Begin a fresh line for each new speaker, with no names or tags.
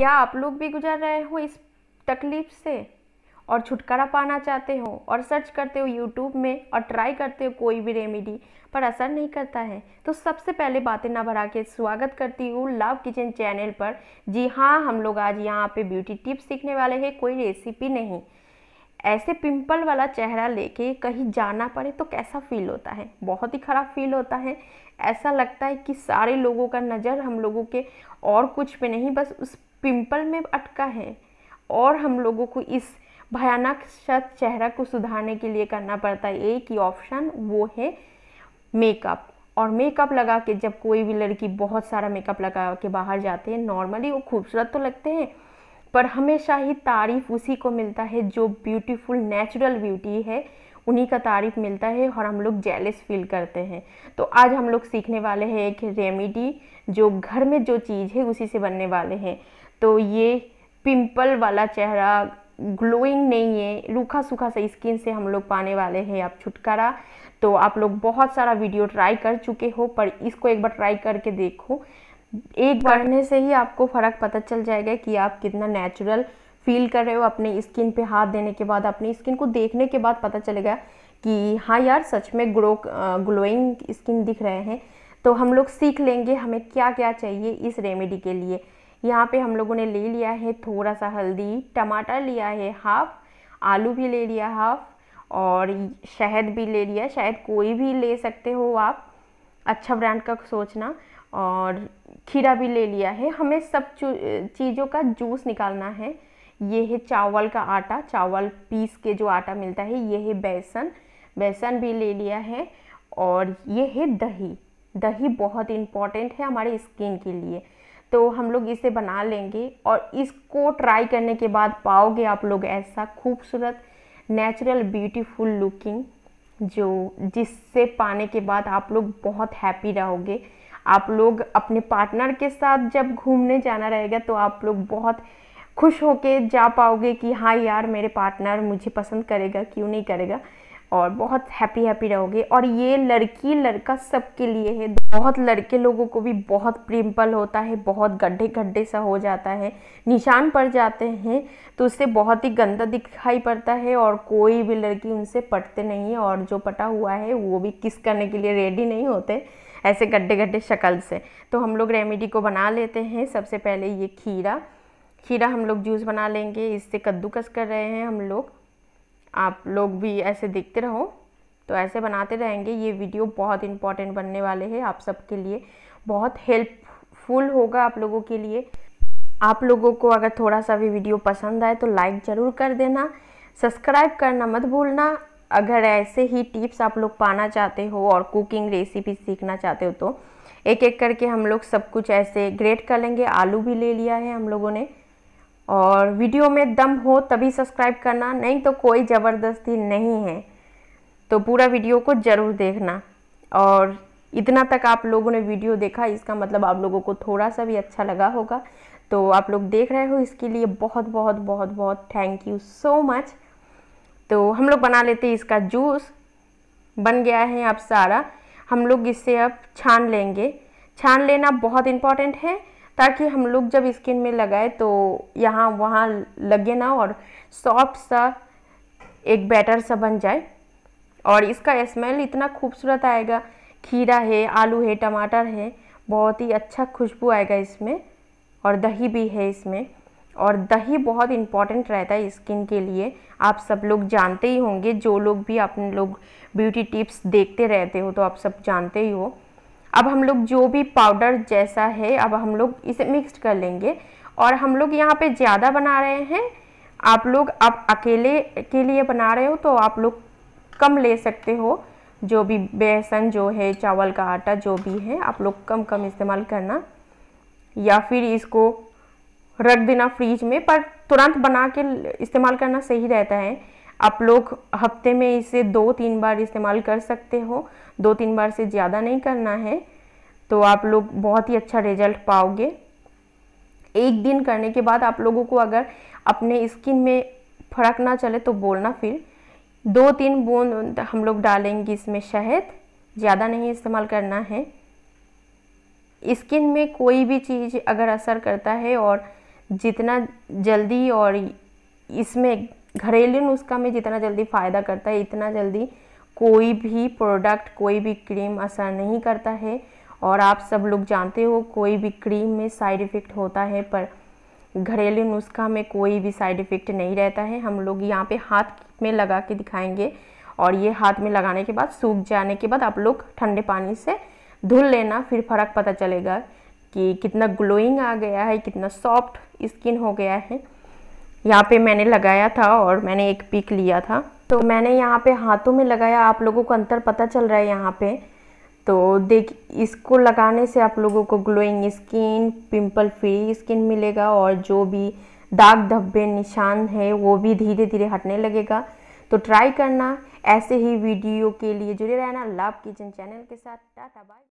क्या आप लोग भी गुजर रहे हो इस तकलीफ से और छुटकारा पाना चाहते हो और सर्च करते हो यूट्यूब में और ट्राई करते हो कोई भी रेमेडी पर असर नहीं करता है तो सबसे पहले बातें ना भरा के स्वागत करती हूँ लव किचन चैनल पर जी हाँ हम लोग आज यहाँ पे ब्यूटी टिप्स सीखने वाले हैं कोई रेसिपी नहीं ऐसे पिंपल वाला चेहरा लेके कहीं जाना पड़े तो कैसा फील होता है बहुत ही ख़राब फील होता है ऐसा लगता है कि सारे लोगों का नज़र हम लोगों के और कुछ पे नहीं बस उस पिंपल में अटका है और हम लोगों को इस भयानक शत चेहरा को सुधारने के लिए करना पड़ता है एक ही ऑप्शन वो है मेकअप और मेकअप लगा के जब कोई भी लड़की बहुत सारा मेकअप लगा के बाहर जाते हैं नॉर्मली वो खूबसूरत तो लगते हैं पर हमेशा ही तारीफ उसी को मिलता है जो ब्यूटीफुल नेचुरल ब्यूटी है उन्हीं का तारीफ मिलता है और हम लोग जेलिस फील करते हैं तो आज हम लोग सीखने वाले हैं एक रेमिडी जो घर में जो चीज़ है उसी से बनने वाले हैं तो ये पिंपल वाला चेहरा ग्लोइंग नहीं है रूखा सूखा सा स्किन से हम लोग पाने वाले हैं आप छुटकारा तो आप लोग बहुत सारा वीडियो ट्राई कर चुके हो पर इसको एक बार ट्राई करके देखो एक बढ़ने से ही आपको फ़र्क पता चल जाएगा कि आप कितना नेचुरल फील कर रहे हो अपने स्किन पे हाथ देने के बाद अपनी स्किन को देखने के बाद पता चलेगा कि हाँ यार सच में ग्रो ग्लोइंग स्किन दिख रहे हैं तो हम लोग सीख लेंगे हमें क्या क्या चाहिए इस रेमेडी के लिए यहाँ पे हम लोगों ने ले लिया है थोड़ा सा हल्दी टमाटर लिया है हाफ आलू भी ले लिया हाफ और शहद भी ले लिया शायद कोई भी ले सकते हो आप अच्छा ब्रांड का सोचना और खीरा भी ले लिया है हमें सब चीज़ों का जूस निकालना है ये है चावल का आटा चावल पीस के जो आटा मिलता है ये है बेसन बेसन भी ले लिया है और ये है दही दही बहुत इम्पॉर्टेंट है हमारे स्किन के लिए तो हम लोग इसे बना लेंगे और इसको ट्राई करने के बाद पाओगे आप लोग ऐसा खूबसूरत नेचुरल ब्यूटीफुल लुकिंग जो जिससे पाने के बाद आप लोग बहुत हैप्पी रहोगे आप लोग अपने पार्टनर के साथ जब घूमने जाना रहेगा तो आप लोग बहुत खुश होके जा पाओगे कि हाँ यार मेरे पार्टनर मुझे पसंद करेगा क्यों नहीं करेगा और बहुत हैप्पी हैप्पी रहोगे और ये लड़की लड़का सबके लिए है बहुत लड़के लोगों को भी बहुत प्रिंपल होता है बहुत गड्ढे गड्ढे सा हो जाता है निशान पड़ जाते हैं तो उससे बहुत ही गंदा दिखाई पड़ता है और कोई भी लड़की उनसे पटते नहीं है और जो पटा हुआ है वो भी किस करने के लिए रेडी नहीं होते ऐसे गड्ढे गड्ढे शक्ल से तो हम लोग रेमेडी को बना लेते हैं सबसे पहले ये खीरा खीरा हम लोग जूस बना लेंगे इससे कद्दूकस कर रहे हैं हम लोग आप लोग भी ऐसे देखते रहो तो ऐसे बनाते रहेंगे ये वीडियो बहुत इम्पॉर्टेंट बनने वाले हैं आप सबके लिए बहुत हेल्पफुल होगा आप लोगों के लिए आप लोगों को अगर थोड़ा सा भी वीडियो पसंद आए तो लाइक ज़रूर कर देना सब्सक्राइब करना मत भूलना अगर ऐसे ही टिप्स आप लोग पाना चाहते हो और कुकिंग रेसिपी सीखना चाहते हो तो एक एक करके हम लोग सब कुछ ऐसे ग्रेट कर लेंगे आलू भी ले लिया है हम लोगों ने और वीडियो में दम हो तभी सब्सक्राइब करना नहीं तो कोई ज़बरदस्ती नहीं है तो पूरा वीडियो को ज़रूर देखना और इतना तक आप लोगों ने वीडियो देखा इसका मतलब आप लोगों को थोड़ा सा भी अच्छा लगा होगा तो आप लोग देख रहे हो इसके लिए बहुत बहुत बहुत बहुत थैंक यू सो मच तो हम लोग बना लेते हैं इसका जूस बन गया है अब सारा हम लोग इससे अब छान लेंगे छान लेना बहुत इम्पॉर्टेंट है ताकि हम लोग जब स्किन में लगाए तो यहाँ वहाँ लगे ना और सॉफ्ट सा एक बैटर सा बन जाए और इसका स्मेल इतना खूबसूरत आएगा खीरा है आलू है टमाटर है बहुत ही अच्छा खुशबू आएगा इसमें और दही भी है इसमें और दही बहुत इम्पॉर्टेंट रहता है स्किन के लिए आप सब लोग जानते ही होंगे जो लोग भी अपने लोग ब्यूटी टिप्स देखते रहते हो तो आप सब जानते ही हो अब हम लोग जो भी पाउडर जैसा है अब हम लोग इसे मिक्स कर लेंगे और हम लोग यहाँ पे ज़्यादा बना रहे हैं आप लोग आप अकेले के लिए बना रहे हो तो आप लोग कम ले सकते हो जो भी बेसन जो है चावल का आटा जो भी है आप लोग कम कम इस्तेमाल करना या फिर इसको रख देना फ्रिज में पर तुरंत बना के इस्तेमाल करना सही रहता है आप लोग हफ्ते में इसे दो तीन बार इस्तेमाल कर सकते हो दो तीन बार से ज़्यादा नहीं करना है तो आप लोग बहुत ही अच्छा रिजल्ट पाओगे एक दिन करने के बाद आप लोगों को अगर अपने स्किन में फर्क ना चले तो बोलना फिर दो तीन बूंद हम लोग डालेंगे इसमें शहद ज़्यादा नहीं इस्तेमाल करना है स्किन में कोई भी चीज़ अगर असर करता है और जितना जल्दी और इसमें घरेलू नुस्खा में जितना जल्दी फ़ायदा करता है इतना जल्दी कोई भी प्रोडक्ट कोई भी क्रीम असर नहीं करता है और आप सब लोग जानते हो कोई भी क्रीम में साइड इफ़ेक्ट होता है पर घरेलू नुस्खा में कोई भी साइड इफ़ेक्ट नहीं रहता है हम लोग यहाँ पे हाथ में लगा के दिखाएंगे और ये हाथ में लगाने के बाद सूख जाने के बाद आप लोग ठंडे पानी से धुल लेना फिर फ़र्क पता चलेगा कि कितना ग्लोइंग आ गया है कितना सॉफ्ट स्किन हो गया है यहाँ पे मैंने लगाया था और मैंने एक पिक लिया था तो मैंने यहाँ पे हाथों में लगाया आप लोगों को अंतर पता चल रहा है यहाँ पे तो देख इसको लगाने से आप लोगों को glowing skin pimple free skin मिलेगा और जो भी दाग धब्बे निशान है वो भी धीरे धीरे हटने लगेगा तो ट्राई करना ऐसे ही वीडियो के लिए जुड़े रहना लाभ किचन चैनल के साथ टाटा बाय